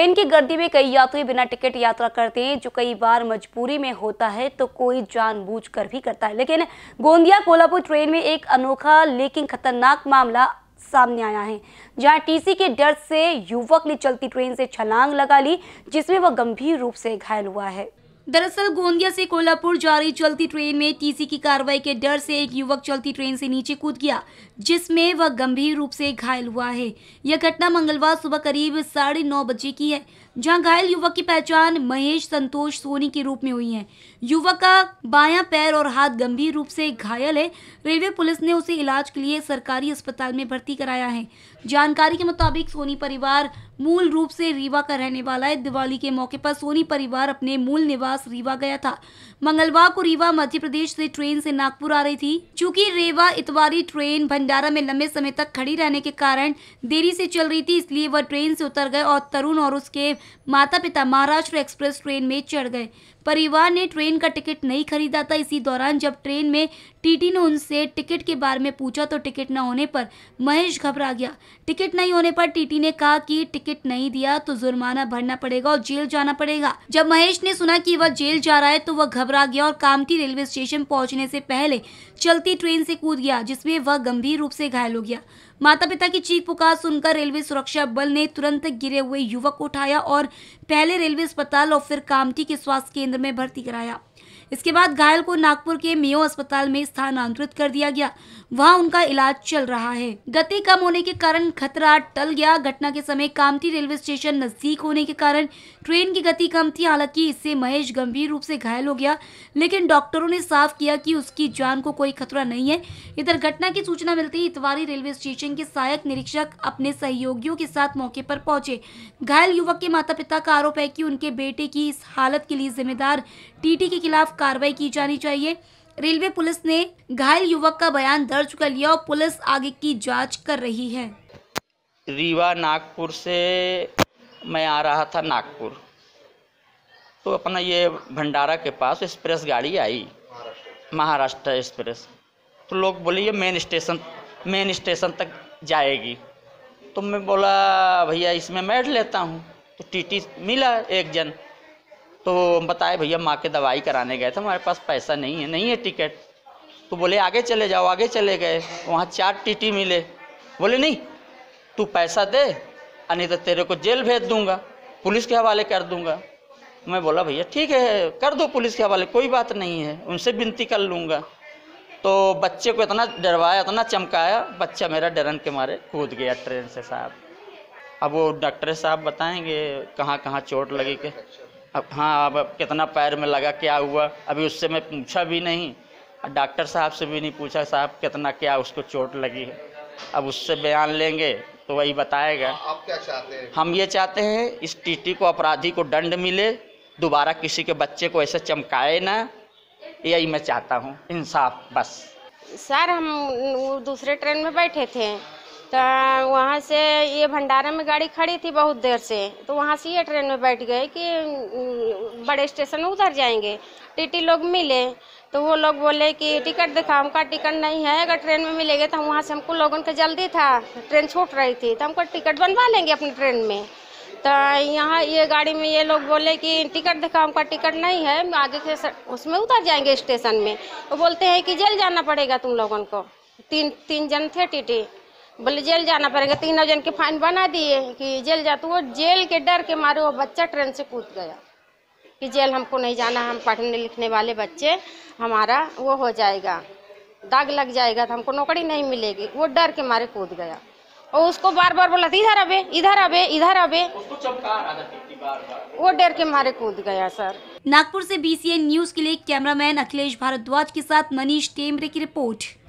train की गर्दी में कई यात्री बिना टिकट यात्रा करते हैं जो कई बार मजबूरी में होता है तो कोई जानबूझकर भी करता है लेकिन गोंदिया कोल्हापुर ट्रेन में एक अनोखा लेकिन खतरनाक मामला सामने आया है जहां टीसी के डर से युवक ने चलती ट्रेन से छलांग लगा ली जिसमें वह गंभीर रूप से घायल हुआ है दरअसल गोंदिया से कोल्हापुर जा रही चलती ट्रेन में टीसी की कार्रवाई के डर से एक युवक चलती ट्रेन से नीचे कूद गया जिसमें वह गंभीर रूप से घायल हुआ है यह घटना मंगलवार सुबह करीब साढ़े नौ बजे की है जहां घायल युवक की पहचान महेश संतोष सोनी के रूप में हुई है युवक का बायां पैर और हाथ गंभीर रूप से घायल है रेलवे पुलिस ने उसे इलाज के लिए सरकारी अस्पताल में भर्ती कराया है जानकारी के मुताबिक सोनी परिवार मूल रूप से रीवा का रहने वाला है दिवाली के मौके पर सोनी परिवार अपने मूल निवास रीवा गया था मंगलवार को रीवा मध्य प्रदेश से ट्रेन से नागपुर आ रही थी चूंकि रेवा इतवारी ट्रेन भंडारा में लंबे समय तक खड़ी रहने के कारण देरी से चल रही थी इसलिए वह ट्रेन से उतर गए और तरुण और उसके माता पिता महाराष्ट्र एक्सप्रेस ट्रेन में चढ़ गए परिवार ने ट्रेन का टिकट नहीं खरीदा था इसी दौरान जब ट्रेन में टीटी ने उनसे टिकट के बारे में पूछा तो टिकट न होने पर महेश घबरा गया टिकट नहीं होने पर टीटी ने कहा कि टिकट नहीं दिया तो जुर्माना भरना पड़ेगा और जेल जाना पड़ेगा जब महेश ने सुना कि वह जेल जा रहा है तो वह घबरा गया और कामठी रेलवे स्टेशन पहुंचने से पहले चलती ट्रेन से कूद गया जिसमे वह गंभीर रूप से घायल हो गया माता पिता की चीख पुकार सुनकर रेलवे सुरक्षा बल ने तुरंत गिरे हुए युवक को उठाया और पहले रेलवे अस्पताल और फिर कामठी के स्वास्थ्य केंद्र केंद्र में भर्ती कराया इसके बाद घायल को नागपुर के मेयो अस्पताल में स्थानांतरित कर दिया गया वहां उनका इलाज चल रहा है गति कम होने के कारण खतरा टल गया घटना के समय कामती रेलवे स्टेशन नजदीक होने के कारण ट्रेन की गति कम थी हालांकि इससे महेश गंभीर रूप से घायल हो गया लेकिन डॉक्टरों ने साफ किया कि उसकी जान को कोई खतरा नहीं है इधर घटना की सूचना मिलते ही इतवारी रेलवे स्टेशन के सहायक निरीक्षक अपने सहयोगियों के साथ मौके पर पहुंचे घायल युवक के माता पिता का आरोप है की उनके बेटे की इस हालत के लिए जिम्मेदार टीटी के खिलाफ कार्रवाई की जानी चाहिए रेलवे पुलिस ने घायल युवक का बयान दर्ज कर लिया और पुलिस आगे की जांच कर रही है रीवा नागपुर से मैं आ रहा था नागपुर तो अपना ये भंडारा के पास एक्सप्रेस गाड़ी आई महाराष्ट्र एक्सप्रेस तो लोग बोले ये मेन स्टेशन मेन स्टेशन तक जाएगी तो मैं बोला भैया इसमें बैठ लेता हूँ तो टीटी मिला एक जन तो बताए भैया माँ के दवाई कराने गए थे हमारे पास पैसा नहीं है नहीं है टिकट तो बोले आगे चले जाओ आगे चले गए वहाँ चार टीटी मिले बोले नहीं तू पैसा दे नहीं तो तेरे को जेल भेज दूंगा पुलिस के हवाले कर दूंगा मैं बोला भैया ठीक है कर दो पुलिस के हवाले कोई बात नहीं है उनसे विनती कर लूँगा तो बच्चे को इतना डरवाया इतना चमकाया बच्चा मेरा डरन के मारे कूद गया ट्रेन से साहब अब वो डॉक्टर साहब बताएंगे कहाँ कहाँ चोट लगी के अब हाँ अब कितना पैर में लगा क्या हुआ अभी उससे मैं पूछा भी नहीं डॉक्टर साहब से भी नहीं पूछा साहब कितना क्या उसको चोट लगी है अब उससे बयान लेंगे तो वही बताएगा आप क्या चाहते हैं हम ये चाहते हैं इस टीटी को अपराधी को दंड मिले दोबारा किसी के बच्चे को ऐसे चमकाए ना यही मैं चाहता हूँ इंसाफ बस सर हम दूसरे ट्रेन में बैठे थे तो वहाँ से ये भंडारा में गाड़ी खड़ी थी बहुत देर से तो वहाँ से ये ट्रेन में बैठ गए कि बड़े स्टेशन में उधर जाएंगे टीटी लोग मिले तो वो लोग बोले कि टिकट दिखाओ हमका टिकट नहीं है अगर ट्रेन में मिलेंगे तो हम वहाँ से हमको लोगों को जल्दी था ट्रेन छूट रही थी तो हमको टिकट बनवा लेंगे अपनी ट्रेन में तो यहाँ ये गाड़ी में ये लोग बोले कि टिकट दिखाओ हमका टिकट नहीं है आगे से उसमें उतर जाएंगे स्टेशन में वो बोलते हैं कि जल जाना पड़ेगा तुम लोगों को तीन तीन जन थे टीटी बोले जेल जाना पड़ेगा तीनों जन के फाइन बना दिए कि जेल जा तो वो जेल के डर के मारे वो बच्चा ट्रेन से कूद गया कि जेल हमको नहीं जाना हम पढ़ने लिखने वाले बच्चे हमारा वो हो जाएगा दाग लग जाएगा तो हमको नौकरी नहीं मिलेगी वो डर के मारे कूद गया और उसको बार बार बोला इधर अबे इधर अबे इधर अबे वो डर के मारे कूद गया सर नागपुर से बीसीएन न्यूज के लिए कैमरामैन अखिलेश भारद्वाज के साथ मनीष टेमरे की रिपोर्ट